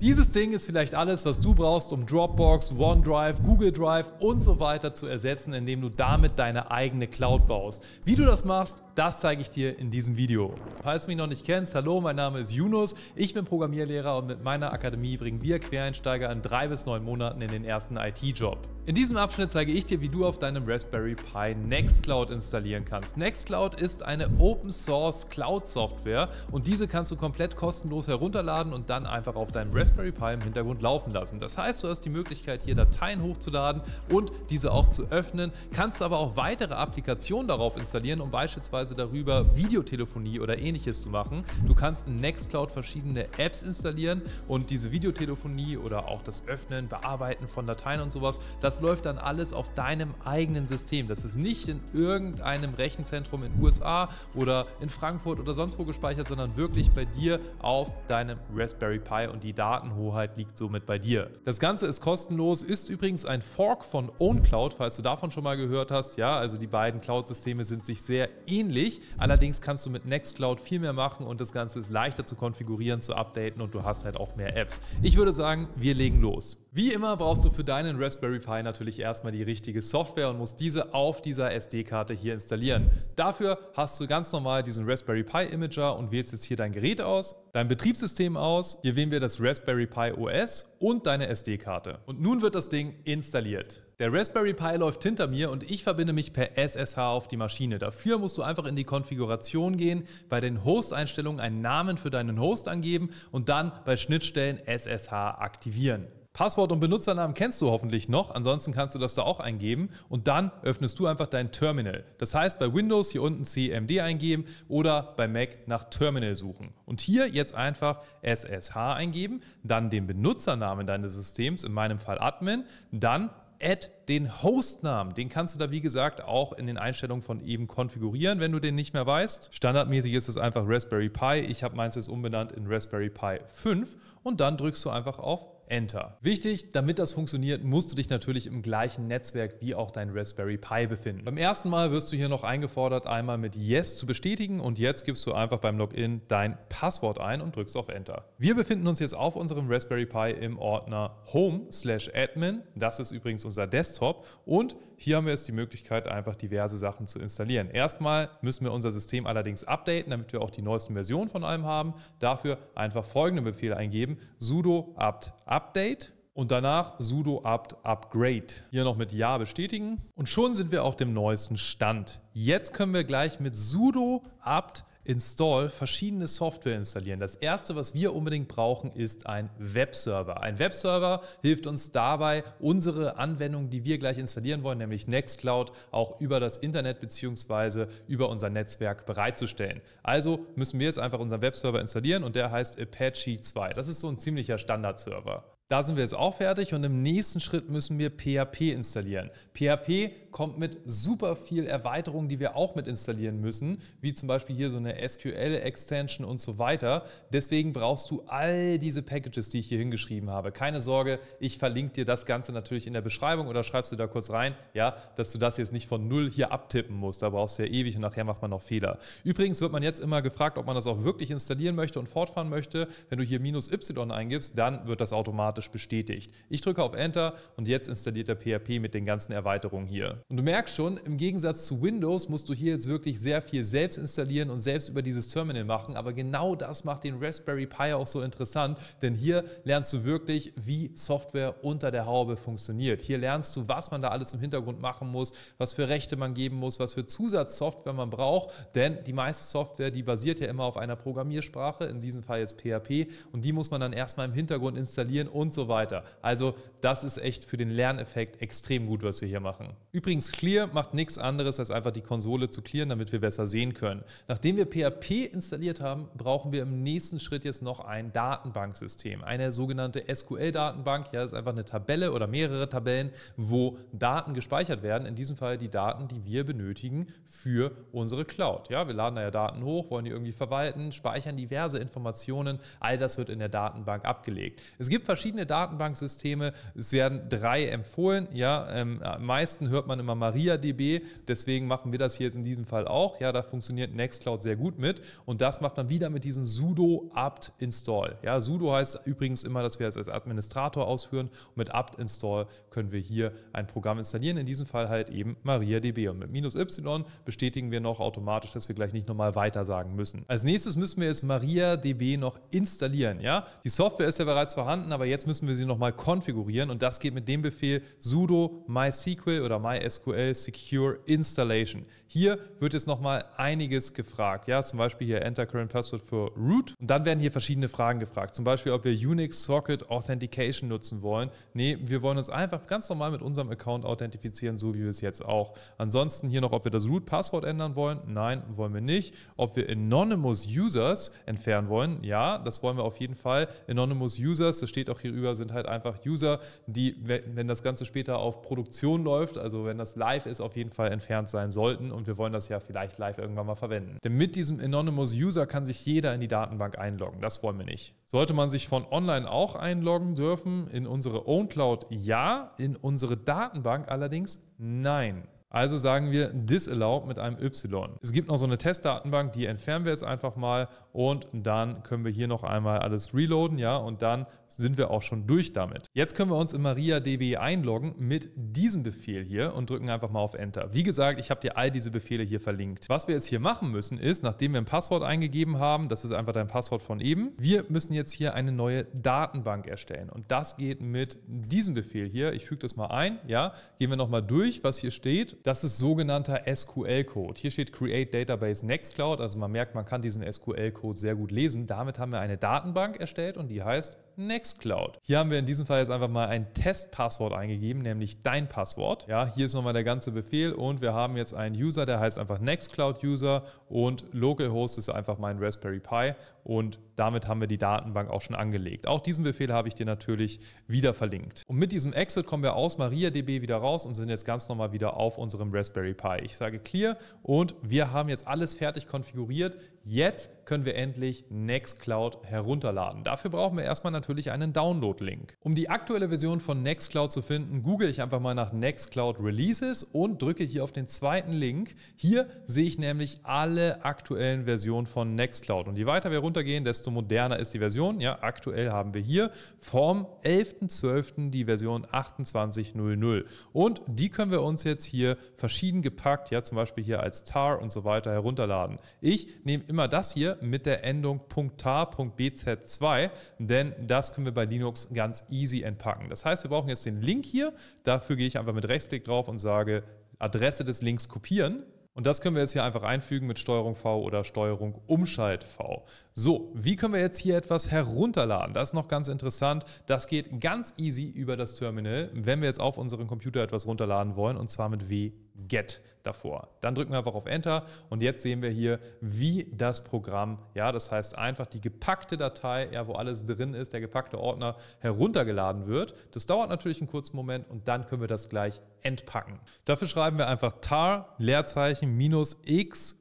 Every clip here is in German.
Dieses Ding ist vielleicht alles, was du brauchst, um Dropbox, OneDrive, Google Drive und so weiter zu ersetzen, indem du damit deine eigene Cloud baust. Wie du das machst, das zeige ich dir in diesem Video. Falls du mich noch nicht kennst, hallo, mein Name ist Yunus. Ich bin Programmierlehrer und mit meiner Akademie bringen wir Quereinsteiger in drei bis neun Monaten in den ersten IT-Job. In diesem Abschnitt zeige ich dir, wie du auf deinem Raspberry Pi Nextcloud installieren kannst. Nextcloud ist eine Open Source Cloud Software und diese kannst du komplett kostenlos herunterladen und dann einfach auf deinem Raspberry Pi im Hintergrund laufen lassen. Das heißt, du hast die Möglichkeit, hier Dateien hochzuladen und diese auch zu öffnen, kannst aber auch weitere Applikationen darauf installieren, um beispielsweise beispielsweise darüber, Videotelefonie oder ähnliches zu machen. Du kannst in Nextcloud verschiedene Apps installieren und diese Videotelefonie oder auch das Öffnen, Bearbeiten von Dateien und sowas, das läuft dann alles auf deinem eigenen System. Das ist nicht in irgendeinem Rechenzentrum in USA oder in Frankfurt oder sonst wo gespeichert, sondern wirklich bei dir auf deinem Raspberry Pi und die Datenhoheit liegt somit bei dir. Das Ganze ist kostenlos, ist übrigens ein Fork von OwnCloud, falls du davon schon mal gehört hast. Ja, also die beiden Cloud-Systeme sind sich sehr ähnlich ähnlich. Allerdings kannst du mit Nextcloud viel mehr machen und das Ganze ist leichter zu konfigurieren, zu updaten und du hast halt auch mehr Apps. Ich würde sagen, wir legen los. Wie immer brauchst du für deinen Raspberry Pi natürlich erstmal die richtige Software und musst diese auf dieser SD-Karte hier installieren. Dafür hast du ganz normal diesen Raspberry Pi Imager und wählst jetzt hier dein Gerät aus, dein Betriebssystem aus. Hier wählen wir das Raspberry Pi OS und deine SD-Karte. Und nun wird das Ding installiert. Der Raspberry Pi läuft hinter mir und ich verbinde mich per SSH auf die Maschine. Dafür musst du einfach in die Konfiguration gehen, bei den Host-Einstellungen einen Namen für deinen Host angeben und dann bei Schnittstellen SSH aktivieren. Passwort und Benutzernamen kennst du hoffentlich noch, ansonsten kannst du das da auch eingeben und dann öffnest du einfach dein Terminal. Das heißt, bei Windows hier unten CMD eingeben oder bei Mac nach Terminal suchen. Und hier jetzt einfach SSH eingeben, dann den Benutzernamen deines Systems, in meinem Fall Admin, dann add den Hostnamen. Den kannst du da, wie gesagt, auch in den Einstellungen von eben konfigurieren, wenn du den nicht mehr weißt. Standardmäßig ist es einfach Raspberry Pi. Ich habe meins jetzt umbenannt in Raspberry Pi 5 und dann drückst du einfach auf Enter. Wichtig, damit das funktioniert, musst du dich natürlich im gleichen Netzwerk wie auch dein Raspberry Pi befinden. Beim ersten Mal wirst du hier noch eingefordert, einmal mit Yes zu bestätigen und jetzt gibst du einfach beim Login dein Passwort ein und drückst auf Enter. Wir befinden uns jetzt auf unserem Raspberry Pi im Ordner Home Admin. Das ist übrigens unser Desktop und hier haben wir jetzt die Möglichkeit, einfach diverse Sachen zu installieren. Erstmal müssen wir unser System allerdings updaten, damit wir auch die neuesten Versionen von allem haben. Dafür einfach folgenden Befehl eingeben: sudo apt up Update und danach sudo apt upgrade. Hier noch mit Ja bestätigen und schon sind wir auf dem neuesten Stand. Jetzt können wir gleich mit sudo apt upgrade Install verschiedene Software installieren. Das erste, was wir unbedingt brauchen, ist ein Webserver. Ein Webserver hilft uns dabei, unsere Anwendung, die wir gleich installieren wollen, nämlich Nextcloud, auch über das Internet bzw. über unser Netzwerk bereitzustellen. Also müssen wir jetzt einfach unseren Webserver installieren und der heißt Apache 2. Das ist so ein ziemlicher Standardserver. Da sind wir jetzt auch fertig und im nächsten Schritt müssen wir PHP installieren. PHP kommt mit super viel Erweiterungen, die wir auch mit installieren müssen, wie zum Beispiel hier so eine SQL-Extension und so weiter. Deswegen brauchst du all diese Packages, die ich hier hingeschrieben habe. Keine Sorge, ich verlinke dir das Ganze natürlich in der Beschreibung oder schreibst du da kurz rein, ja, dass du das jetzt nicht von null hier abtippen musst. Da brauchst du ja ewig und nachher macht man noch Fehler. Übrigens wird man jetzt immer gefragt, ob man das auch wirklich installieren möchte und fortfahren möchte. Wenn du hier minus Y eingibst, dann wird das automatisch automatisch bestätigt. Ich drücke auf Enter und jetzt installiert er PHP mit den ganzen Erweiterungen hier. Und du merkst schon, im Gegensatz zu Windows musst du hier jetzt wirklich sehr viel selbst installieren und selbst über dieses Terminal machen, aber genau das macht den Raspberry Pi auch so interessant, denn hier lernst du wirklich, wie Software unter der Haube funktioniert. Hier lernst du, was man da alles im Hintergrund machen muss, was für Rechte man geben muss, was für Zusatzsoftware man braucht, denn die meiste Software, die basiert ja immer auf einer Programmiersprache, in diesem Fall jetzt PHP, und die muss man dann erstmal im Hintergrund installieren und und so weiter. Also das ist echt für den Lerneffekt extrem gut, was wir hier machen. Übrigens, Clear macht nichts anderes, als einfach die Konsole zu clearen, damit wir besser sehen können. Nachdem wir PHP installiert haben, brauchen wir im nächsten Schritt jetzt noch ein Datenbanksystem, eine sogenannte SQL-Datenbank. Ja, das ist einfach eine Tabelle oder mehrere Tabellen, wo Daten gespeichert werden. In diesem Fall die Daten, die wir benötigen für unsere Cloud. Ja, wir laden da ja Daten hoch, wollen die irgendwie verwalten, speichern diverse Informationen. All das wird in der Datenbank abgelegt. Es gibt verschiedene verschiedene Datenbanksysteme. Es werden drei empfohlen. Ja, ähm, am meisten hört man immer MariaDB. Deswegen machen wir das hier jetzt in diesem Fall auch. Ja, da funktioniert Nextcloud sehr gut mit. Und das macht man wieder mit diesem sudo apt install. Ja, sudo heißt übrigens immer, dass wir es als Administrator ausführen. Und mit apt install können wir hier ein Programm installieren. In diesem Fall halt eben MariaDB. Und mit minus y bestätigen wir noch automatisch, dass wir gleich nicht nochmal weiter sagen müssen. Als nächstes müssen wir jetzt MariaDB noch installieren. Ja, die Software ist ja bereits vorhanden, aber jetzt jetzt müssen wir sie nochmal konfigurieren und das geht mit dem Befehl sudo mysql oder mysql secure installation. Hier wird jetzt nochmal einiges gefragt. Ja, zum Beispiel hier enter current password für root und dann werden hier verschiedene Fragen gefragt. Zum Beispiel, ob wir Unix Socket Authentication nutzen wollen. Nee, wir wollen uns einfach ganz normal mit unserem Account authentifizieren, so wie wir es jetzt auch. Ansonsten hier noch, ob wir das root Passwort ändern wollen. Nein, wollen wir nicht. Ob wir Anonymous Users entfernen wollen. Ja, das wollen wir auf jeden Fall. Anonymous Users, das steht auch hier hierüber sind halt einfach User, die, wenn das Ganze später auf Produktion läuft, also wenn das live ist, auf jeden Fall entfernt sein sollten und wir wollen das ja vielleicht live irgendwann mal verwenden. Denn mit diesem Anonymous User kann sich jeder in die Datenbank einloggen. Das wollen wir nicht. Sollte man sich von online auch einloggen dürfen? In unsere Own Cloud ja, in unsere Datenbank allerdings nein. Also sagen wir disallow mit einem Y. Es gibt noch so eine Testdatenbank, die entfernen wir jetzt einfach mal und dann können wir hier noch einmal alles reloaden, ja, und dann sind wir auch schon durch damit. Jetzt können wir uns in MariaDB einloggen mit diesem Befehl hier und drücken einfach mal auf Enter. Wie gesagt, ich habe dir all diese Befehle hier verlinkt. Was wir jetzt hier machen müssen ist, nachdem wir ein Passwort eingegeben haben, das ist einfach dein Passwort von eben, wir müssen jetzt hier eine neue Datenbank erstellen und das geht mit diesem Befehl hier. Ich füge das mal ein, ja, gehen wir nochmal durch, was hier steht. Das ist sogenannter SQL-Code. Hier steht Create Database Nextcloud, also man merkt, man kann diesen SQL-Code Quellcode sehr gut lesen. Damit haben wir eine Datenbank erstellt und die heißt Nextcloud. Hier haben wir in diesem Fall jetzt einfach mal ein Testpasswort eingegeben, nämlich dein Passwort. Ja, hier ist nochmal der ganze Befehl und wir haben jetzt einen User, der heißt einfach Nextcloud-User und localhost ist einfach mein Raspberry Pi und damit haben wir die Datenbank auch schon angelegt. Auch diesen Befehl habe ich dir natürlich wieder verlinkt. Und mit diesem Exit kommen wir aus MariaDB wieder raus und sind jetzt ganz normal wieder auf unserem Raspberry Pi. Ich sage Clear und wir haben jetzt alles fertig konfiguriert. Jetzt können wir endlich Nextcloud herunterladen. Dafür brauchen wir erstmal natürlich natürlich einen Download-Link. Um die aktuelle Version von Nextcloud zu finden, google ich einfach mal nach Nextcloud Releases und drücke hier auf den zweiten Link. Hier sehe ich nämlich alle aktuellen Versionen von Nextcloud. Und je weiter wir runtergehen, desto moderner ist die Version. Ja, aktuell haben wir hier vom 11.12. die Version 28.00. Und die können wir uns jetzt hier verschieden gepackt, ja, zum Beispiel hier als tar und so weiter herunterladen. Ich nehme immer das hier mit der Endung .tar.bz2, denn das können wir bei Linux ganz easy entpacken. Das heißt, wir brauchen jetzt den Link hier. Dafür gehe ich einfach mit Rechtsklick drauf und sage Adresse des Links kopieren. Und das können wir jetzt hier einfach einfügen mit STRG V oder STRG Umschalt V. So, wie können wir jetzt hier etwas herunterladen? Das ist noch ganz interessant. Das geht ganz easy über das Terminal, wenn wir jetzt auf unseren Computer etwas runterladen wollen, und zwar mit wget davor. Dann drücken wir einfach auf Enter und jetzt sehen wir hier, wie das Programm, ja, das heißt einfach die gepackte Datei, ja, wo alles drin ist, der gepackte Ordner heruntergeladen wird. Das dauert natürlich einen kurzen Moment und dann können wir das gleich entpacken. Dafür schreiben wir einfach tar Leerzeichen minus xvf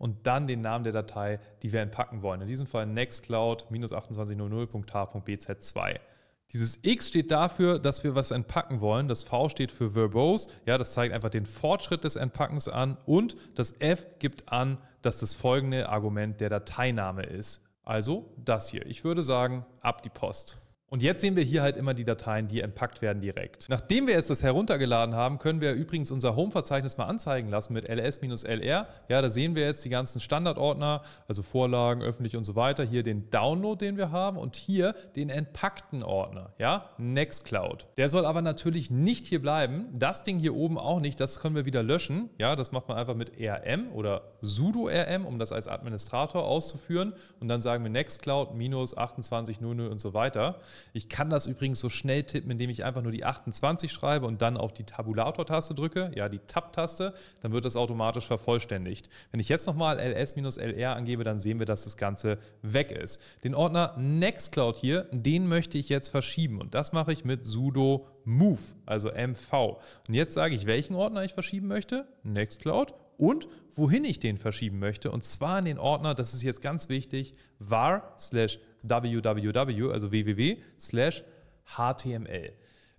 und dann den Namen der Datei, die wir entpacken wollen. In diesem Fall nextcloud-2800.h.bz2. Dieses X steht dafür, dass wir was entpacken wollen. Das V steht für verbose. Ja, das zeigt einfach den Fortschritt des Entpackens an. Und das F gibt an, dass das folgende Argument der Dateiname ist. Also das hier. Ich würde sagen, ab die Post. Und jetzt sehen wir hier halt immer die Dateien, die entpackt werden direkt. Nachdem wir jetzt das heruntergeladen haben, können wir übrigens unser Home-Verzeichnis mal anzeigen lassen mit ls-lr. Ja, da sehen wir jetzt die ganzen Standardordner, also Vorlagen, öffentlich und so weiter. Hier den Download, den wir haben und hier den entpackten Ordner, ja, Nextcloud. Der soll aber natürlich nicht hier bleiben. Das Ding hier oben auch nicht, das können wir wieder löschen. Ja, das macht man einfach mit rm oder sudo rm, um das als Administrator auszuführen. Und dann sagen wir Nextcloud 2800 und so weiter. Ich kann das übrigens so schnell tippen, indem ich einfach nur die 28 schreibe und dann auf die Tabulator-Taste drücke, ja, die Tab-Taste, dann wird das automatisch vervollständigt. Wenn ich jetzt nochmal ls-lr angebe, dann sehen wir, dass das Ganze weg ist. Den Ordner Nextcloud hier, den möchte ich jetzt verschieben und das mache ich mit sudo move, also mv. Und jetzt sage ich, welchen Ordner ich verschieben möchte, Nextcloud und wohin ich den verschieben möchte. Und zwar in den Ordner, das ist jetzt ganz wichtig, var slash www, also www, slash HTML.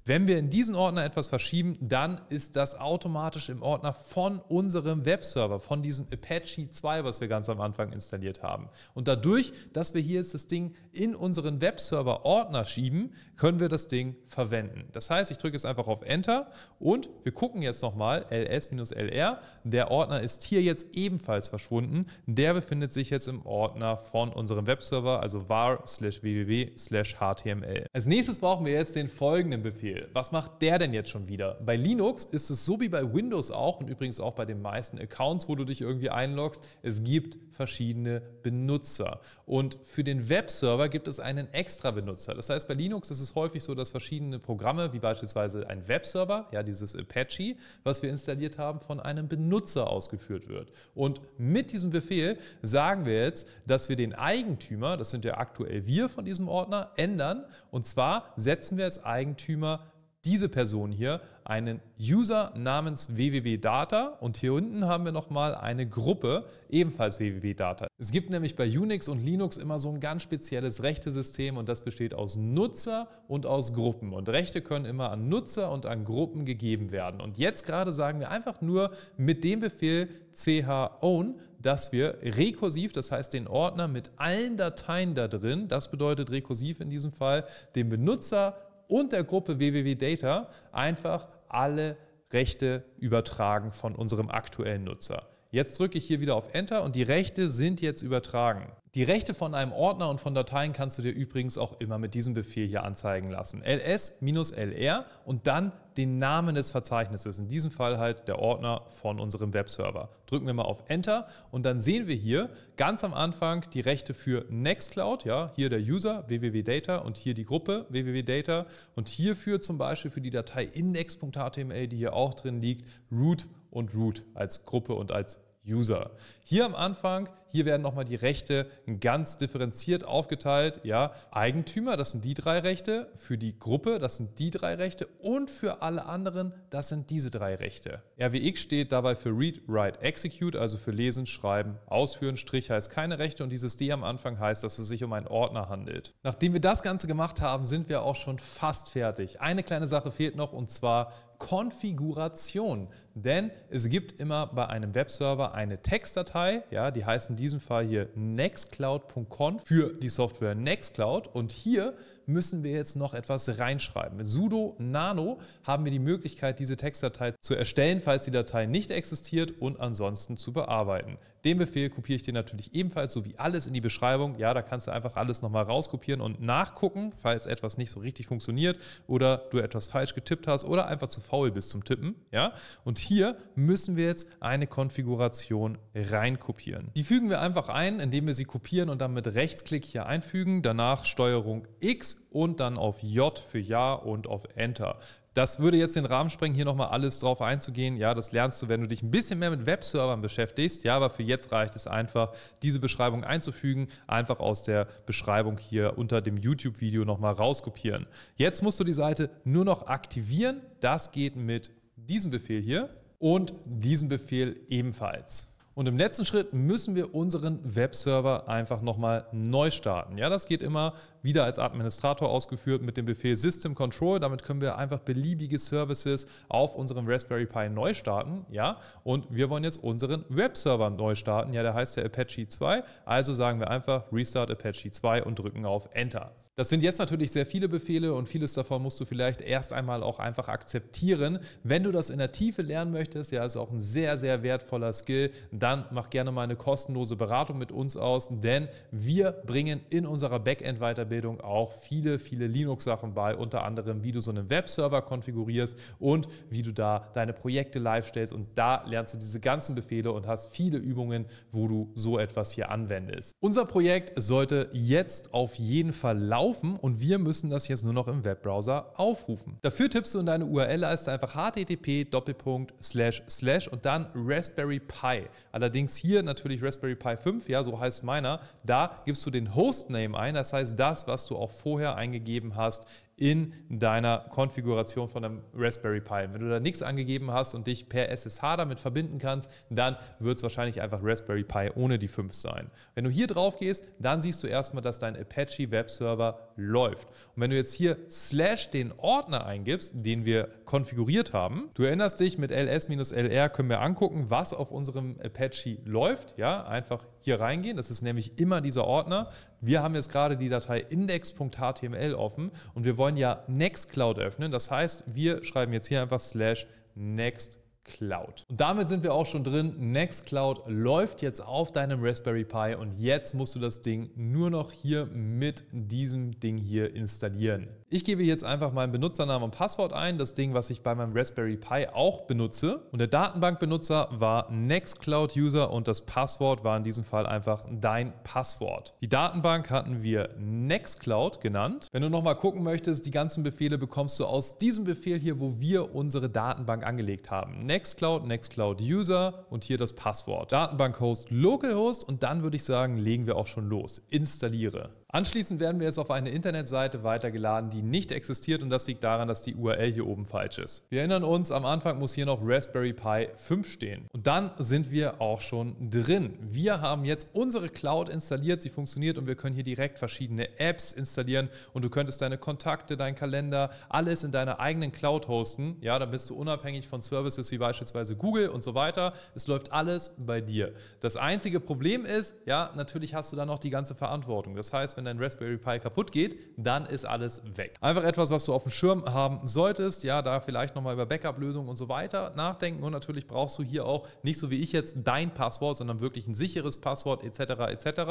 Wenn wir in diesen Ordner etwas verschieben, dann ist das automatisch im Ordner von unserem Webserver, von diesem Apache 2, was wir ganz am Anfang installiert haben. Und dadurch, dass wir hier jetzt das Ding in unseren Webserver-Ordner schieben, können wir das Ding verwenden. Das heißt, ich drücke jetzt einfach auf Enter und wir gucken jetzt nochmal ls-lr. Der Ordner ist hier jetzt ebenfalls verschwunden. Der befindet sich jetzt im Ordner von unserem Webserver, also var/www/html. Als nächstes brauchen wir jetzt den folgenden Befehl. Befehl. Was macht der denn jetzt schon wieder? Bei Linux ist es so wie bei Windows auch und übrigens auch bei den meisten Accounts, wo du dich irgendwie einloggst. Es gibt verschiedene Benutzer. Und für den Webserver gibt es einen extra Benutzer. Das heißt, bei Linux ist es häufig so, dass verschiedene Programme, wie beispielsweise ein Webserver, ja, dieses Apache, was wir installiert haben, von einem Benutzer ausgeführt wird. Und mit diesem Befehl sagen wir jetzt, dass wir den Eigentümer, das sind ja aktuell wir von diesem Ordner, ändern. Und zwar setzen wir als Eigentümer diese Person hier einen User namens www.data und hier unten haben wir nochmal eine Gruppe, ebenfalls www.data. Es gibt nämlich bei Unix und Linux immer so ein ganz spezielles Rechtesystem und das besteht aus Nutzer und aus Gruppen. Und Rechte können immer an Nutzer und an Gruppen gegeben werden. Und jetzt gerade sagen wir einfach nur mit dem Befehl chown dass wir rekursiv, das heißt den Ordner mit allen Dateien da drin, das bedeutet rekursiv in diesem Fall, den Benutzer und der Gruppe WWW Data einfach alle Rechte übertragen von unserem aktuellen Nutzer. Jetzt drücke ich hier wieder auf Enter und die Rechte sind jetzt übertragen. Die Rechte von einem Ordner und von Dateien kannst du dir übrigens auch immer mit diesem Befehl hier anzeigen lassen. ls-lr und dann den Namen des Verzeichnisses, in diesem Fall halt der Ordner von unserem Webserver. Drücken wir mal auf Enter und dann sehen wir hier ganz am Anfang die Rechte für Nextcloud, ja, hier der User www.data und hier die Gruppe www.data und hierfür zum Beispiel für die Datei index.html, die hier auch drin liegt, root.html und Root als Gruppe und als User. Hier am Anfang hier werden nochmal die Rechte ganz differenziert aufgeteilt. Ja, Eigentümer, das sind die drei Rechte. Für die Gruppe, das sind die drei Rechte. Und für alle anderen, das sind diese drei Rechte. RWX steht dabei für Read, Write, Execute, also für Lesen, Schreiben, Ausführen. Strich heißt keine Rechte und dieses D am Anfang heißt, dass es sich um einen Ordner handelt. Nachdem wir das Ganze gemacht haben, sind wir auch schon fast fertig. Eine kleine Sache fehlt noch und zwar Konfiguration. Denn es gibt immer bei einem Webserver eine Textdatei, ja, die heißen diesem Fall hier nextcloud.conf für die Software Nextcloud. Und hier müssen wir jetzt noch etwas reinschreiben. Mit sudo nano haben wir die Möglichkeit, diese Textdatei zu erstellen, falls die Datei nicht existiert und ansonsten zu bearbeiten. Den Befehl kopiere ich dir natürlich ebenfalls, so wie alles in die Beschreibung. Ja, da kannst du einfach alles nochmal rauskopieren und nachgucken, falls etwas nicht so richtig funktioniert oder du etwas falsch getippt hast oder einfach zu faul bist zum Tippen. Ja, und hier müssen wir jetzt eine Konfiguration reinkopieren. Die fügen wir einfach ein, indem wir sie kopieren und dann mit Rechtsklick hier einfügen, danach Steuerung X und dann auf J für Ja und auf Enter. Das würde jetzt den Rahmen sprengen, hier nochmal alles drauf einzugehen. Ja, das lernst du, wenn du dich ein bisschen mehr mit Webservern beschäftigst. Ja, aber für jetzt reicht es einfach, diese Beschreibung einzufügen, einfach aus der Beschreibung hier unter dem YouTube-Video nochmal rauskopieren. Jetzt musst du die Seite nur noch aktivieren. Das geht mit diesem Befehl hier und diesem Befehl ebenfalls. Und im letzten Schritt müssen wir unseren Webserver einfach nochmal neu starten. Ja, das geht immer wieder als Administrator ausgeführt mit dem Befehl System Control. Damit können wir einfach beliebige Services auf unserem Raspberry Pi neu starten. Ja, und wir wollen jetzt unseren Webserver neu starten. Ja, der heißt ja Apache 2. Also sagen wir einfach Restart Apache 2 und drücken auf Enter. Das sind jetzt natürlich sehr viele Befehle und vieles davon musst du vielleicht erst einmal auch einfach akzeptieren. Wenn du das in der Tiefe lernen möchtest, ja, ist auch ein sehr, sehr wertvoller Skill, dann mach gerne mal eine kostenlose Beratung mit uns aus, denn wir bringen in unserer Backend-Weiterbildung auch viele, viele Linux-Sachen bei, unter anderem, wie du so einen Webserver konfigurierst und wie du da deine Projekte live stellst. Und da lernst du diese ganzen Befehle und hast viele Übungen, wo du so etwas hier anwendest. Unser Projekt sollte jetzt auf jeden Fall laufen laufen und wir müssen das jetzt nur noch im Webbrowser aufrufen. Dafür tippst du in deine URL-Leiste also einfach http und dann Raspberry Pi. Allerdings hier natürlich Raspberry Pi 5, ja, so heißt meiner. Da gibst du den Hostname ein, das heißt das, was du auch vorher eingegeben hast in deiner Konfiguration von einem Raspberry Pi. Wenn du da nichts angegeben hast und dich per SSH damit verbinden kannst, dann wird es wahrscheinlich einfach Raspberry Pi ohne die 5 sein. Wenn du hier drauf gehst, dann siehst du erstmal, dass dein Apache Web Server läuft. Und wenn du jetzt hier slash den Ordner eingibst, den wir konfiguriert haben, du erinnerst dich, mit ls-lr können wir angucken, was auf unserem Apache läuft. Ja, einfach hier reingehen. Das ist nämlich immer dieser Ordner. Wir haben jetzt gerade die Datei index.html offen und wir wollen ja Nextcloud öffnen. Das heißt, wir schreiben jetzt hier einfach slash Nextcloud. Cloud. Und damit sind wir auch schon drin. Nextcloud läuft jetzt auf deinem Raspberry Pi und jetzt musst du das Ding nur noch hier mit diesem Ding hier installieren. Ich gebe jetzt einfach meinen Benutzernamen und Passwort ein, das Ding, was ich bei meinem Raspberry Pi auch benutze. Und der Datenbankbenutzer war Nextcloud-User und das Passwort war in diesem Fall einfach dein Passwort. Die Datenbank hatten wir Nextcloud genannt. Wenn du nochmal gucken möchtest, die ganzen Befehle bekommst du aus diesem Befehl hier, wo wir unsere Datenbank angelegt haben. Nextcloud, Nextcloud-User und hier das Passwort. Datenbank-Host, Localhost und dann würde ich sagen, legen wir auch schon los. Installiere. Anschließend werden wir jetzt auf eine Internetseite weitergeladen, die nicht existiert und das liegt daran, dass die URL hier oben falsch ist. Wir erinnern uns, am Anfang muss hier noch Raspberry Pi 5 stehen. Und dann sind wir auch schon drin. Wir haben jetzt unsere Cloud installiert, sie funktioniert und wir können hier direkt verschiedene Apps installieren und du könntest deine Kontakte, deinen Kalender, alles in deiner eigenen Cloud hosten. Ja, dann bist du unabhängig von Services wie beispielsweise Google und so weiter. Es läuft alles bei dir. Das einzige Problem ist, ja, natürlich hast du dann noch die ganze Verantwortung. Das heißt, wenn wenn dein Raspberry Pi kaputt geht, dann ist alles weg. Einfach etwas, was du auf dem Schirm haben solltest. Ja, da vielleicht nochmal über Backup-Lösungen und so weiter nachdenken. Und natürlich brauchst du hier auch nicht so wie ich jetzt dein Passwort, sondern wirklich ein sicheres Passwort etc. etc.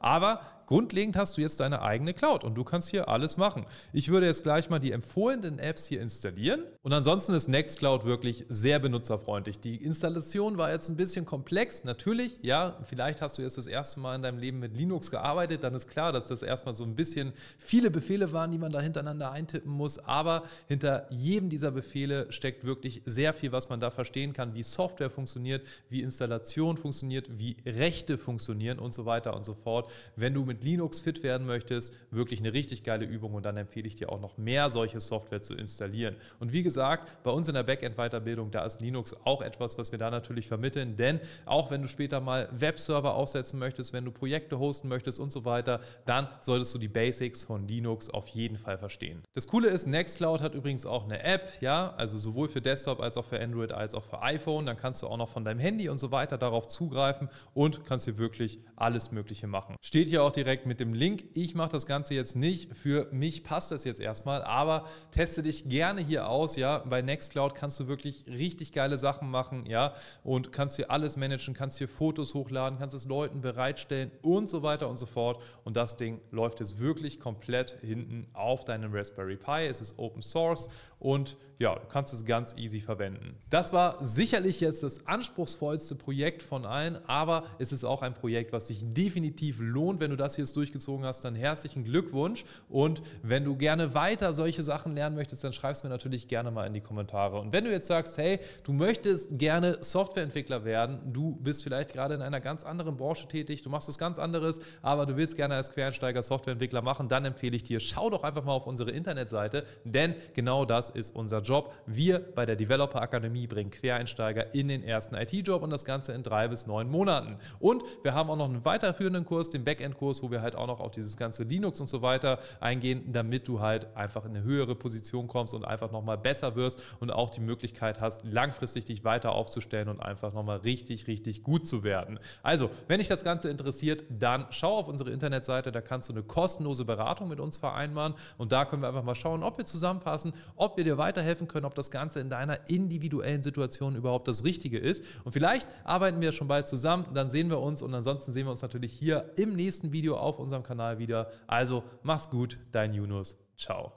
Aber Grundlegend hast du jetzt deine eigene Cloud und du kannst hier alles machen. Ich würde jetzt gleich mal die empfohlenen Apps hier installieren und ansonsten ist Nextcloud wirklich sehr benutzerfreundlich. Die Installation war jetzt ein bisschen komplex, natürlich, ja, vielleicht hast du jetzt das erste Mal in deinem Leben mit Linux gearbeitet, dann ist klar, dass das erstmal so ein bisschen viele Befehle waren, die man da hintereinander eintippen muss, aber hinter jedem dieser Befehle steckt wirklich sehr viel, was man da verstehen kann, wie Software funktioniert, wie Installation funktioniert, wie Rechte funktionieren und so weiter und so fort. Wenn du mit mit Linux fit werden möchtest, wirklich eine richtig geile Übung und dann empfehle ich dir auch noch mehr solche Software zu installieren. Und wie gesagt, bei uns in der Backend-Weiterbildung, da ist Linux auch etwas, was wir da natürlich vermitteln, denn auch wenn du später mal Webserver aufsetzen möchtest, wenn du Projekte hosten möchtest und so weiter, dann solltest du die Basics von Linux auf jeden Fall verstehen. Das Coole ist, Nextcloud hat übrigens auch eine App, ja, also sowohl für Desktop als auch für Android als auch für iPhone. Dann kannst du auch noch von deinem Handy und so weiter darauf zugreifen und kannst hier wirklich alles Mögliche machen. Steht hier auch direkt direkt mit dem Link. Ich mache das Ganze jetzt nicht. Für mich passt das jetzt erstmal, aber teste dich gerne hier aus. Ja, bei Nextcloud kannst du wirklich richtig geile Sachen machen. Ja, und kannst hier alles managen, kannst hier Fotos hochladen, kannst es Leuten bereitstellen und so weiter und so fort. Und das Ding läuft jetzt wirklich komplett hinten auf deinem Raspberry Pi. Es ist Open Source und ja, du kannst es ganz easy verwenden. Das war sicherlich jetzt das anspruchsvollste Projekt von allen, aber es ist auch ein Projekt, was sich definitiv lohnt. Wenn du das hier jetzt durchgezogen hast, dann herzlichen Glückwunsch. Und wenn du gerne weiter solche Sachen lernen möchtest, dann schreib es mir natürlich gerne mal in die Kommentare. Und wenn du jetzt sagst, hey, du möchtest gerne Softwareentwickler werden, du bist vielleicht gerade in einer ganz anderen Branche tätig, du machst was ganz anderes, aber du willst gerne als Quereinsteiger Softwareentwickler machen, dann empfehle ich dir, schau doch einfach mal auf unsere Internetseite, denn genau das ist unser Job. Job. Wir bei der Developer Akademie bringen Quereinsteiger in den ersten IT-Job und das Ganze in drei bis neun Monaten. Und wir haben auch noch einen weiterführenden Kurs, den Backend-Kurs, wo wir halt auch noch auf dieses ganze Linux und so weiter eingehen, damit du halt einfach in eine höhere Position kommst und einfach nochmal besser wirst und auch die Möglichkeit hast, langfristig dich weiter aufzustellen und einfach nochmal richtig, richtig gut zu werden. Also, wenn dich das Ganze interessiert, dann schau auf unsere Internetseite, da kannst du eine kostenlose Beratung mit uns vereinbaren und da können wir einfach mal schauen, ob wir zusammenpassen, ob wir dir weiterhelfen helfen können, ob das Ganze in deiner individuellen Situation überhaupt das Richtige ist. Und vielleicht arbeiten wir schon bald zusammen, dann sehen wir uns und ansonsten sehen wir uns natürlich hier im nächsten Video auf unserem Kanal wieder. Also mach's gut, dein Yunus. Ciao.